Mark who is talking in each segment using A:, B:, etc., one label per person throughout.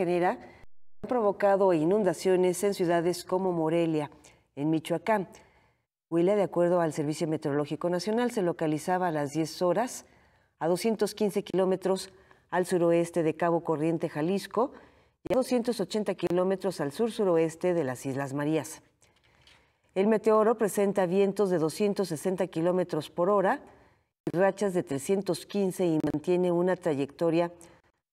A: genera han provocado inundaciones en ciudades como Morelia, en Michoacán. Huila, de acuerdo al Servicio Meteorológico Nacional, se localizaba a las 10 horas a 215 kilómetros al suroeste de Cabo Corriente, Jalisco, y a 280 kilómetros al sur-suroeste de las Islas Marías. El meteoro presenta vientos de 260 kilómetros por hora y rachas de 315 y mantiene una trayectoria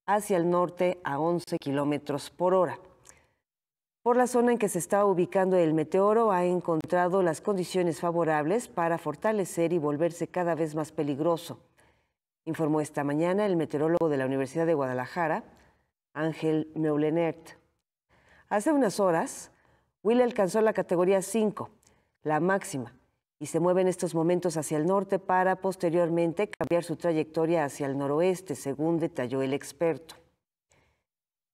A: hacia el norte a 11 kilómetros por hora. Por la zona en que se está ubicando el meteoro ha encontrado las condiciones favorables para fortalecer y volverse cada vez más peligroso, informó esta mañana el meteorólogo de la Universidad de Guadalajara, Ángel Meulenert. Hace unas horas, Will alcanzó la categoría 5, la máxima, y se mueve en estos momentos hacia el norte para posteriormente cambiar su trayectoria hacia el noroeste, según detalló el experto.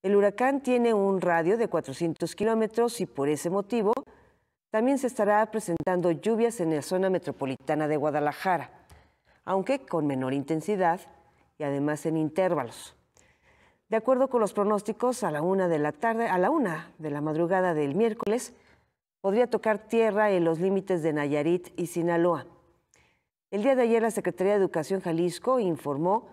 A: El huracán tiene un radio de 400 kilómetros y por ese motivo también se estará presentando lluvias en la zona metropolitana de Guadalajara, aunque con menor intensidad y además en intervalos. De acuerdo con los pronósticos, a la una de la tarde, a la una de la madrugada del miércoles, podría tocar tierra en los límites de Nayarit y Sinaloa. El día de ayer la Secretaría de Educación Jalisco informó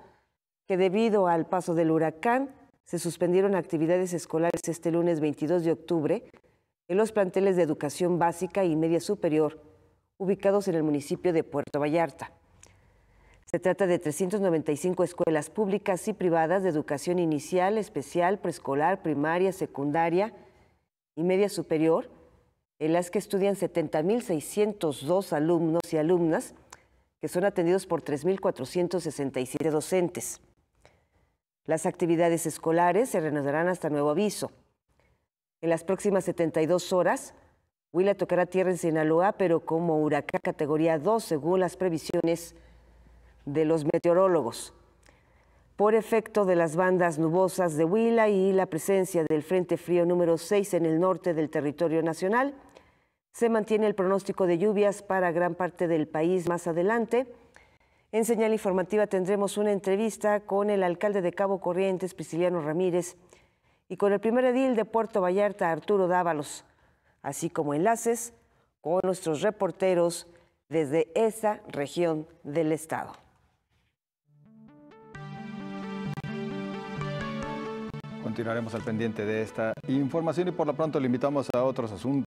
A: que debido al paso del huracán se suspendieron actividades escolares este lunes 22 de octubre en los planteles de educación básica y media superior ubicados en el municipio de Puerto Vallarta. Se trata de 395 escuelas públicas y privadas de educación inicial, especial, preescolar, primaria, secundaria y media superior, en las que estudian 70.602 alumnos y alumnas, que son atendidos por 3.467 docentes. Las actividades escolares se reanudarán hasta nuevo aviso. En las próximas 72 horas, Huila tocará tierra en Sinaloa, pero como huracán categoría 2, según las previsiones de los meteorólogos. Por efecto de las bandas nubosas de Huila y la presencia del Frente Frío número 6 en el norte del territorio nacional, se mantiene el pronóstico de lluvias para gran parte del país más adelante. En señal informativa tendremos una entrevista con el alcalde de Cabo Corrientes, Prisciliano Ramírez, y con el primer edil de Puerto Vallarta, Arturo Dávalos, así como enlaces con nuestros reporteros desde esa región del estado. Continuaremos al pendiente de esta información y por lo pronto le invitamos a otros asuntos.